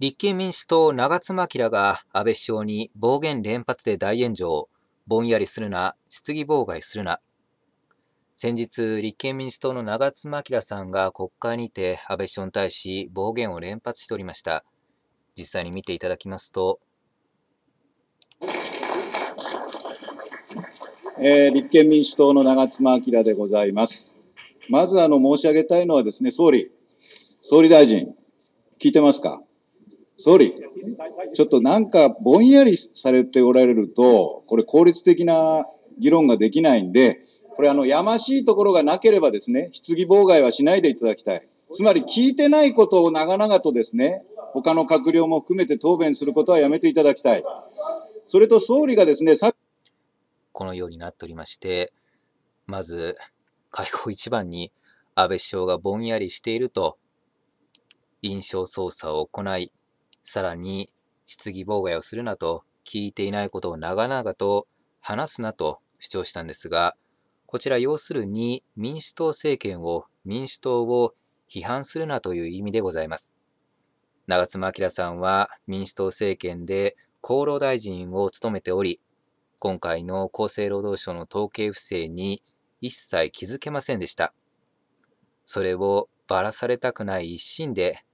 立憲民主党長妻昭が安倍首相に暴言連発で大炎上、ぼんやりするな、質疑妨害するな。先日、立憲民主党の長妻昭さんが国会にて安倍首相に対し暴言を連発しておりました。実際に見ていただきますと、えー、立憲民主党の長妻昭でございます。まずあの申し上げたいのはですね、総理、総理大臣、聞いてますか総理、ちょっとなんかぼんやりされておられると、これ効率的な議論ができないんで、これあの、やましいところがなければですね、質疑妨害はしないでいただきたい。つまり聞いてないことを長々とですね、他の閣僚も含めて答弁することはやめていただきたい。それと総理がですね、このようになっておりまして、まず、会合一番に安倍首相がぼんやりしていると、印象操作を行い、さらに、質疑妨害をするなと、聞いていないことを長々と話すなと主張したんですが、こちら要するに民主党政権を民主党を批判するなという意味でございます。長妻昭さんは民主党政権で厚労大臣を務めており、今回の厚生労働省の統計不正に一切気づけませんでした。それをばらされたくない一心で、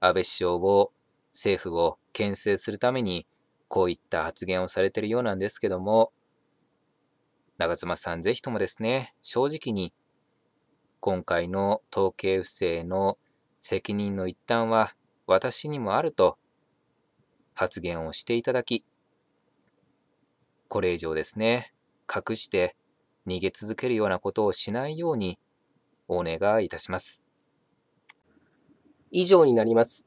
安倍首相を政府を牽制するためにこういった発言をされているようなんですけども長妻さんぜひともですね正直に今回の統計不正の責任の一端は私にもあると発言をしていただきこれ以上ですね隠して逃げ続けるようなことをしないようにお願いいたします。以上になります。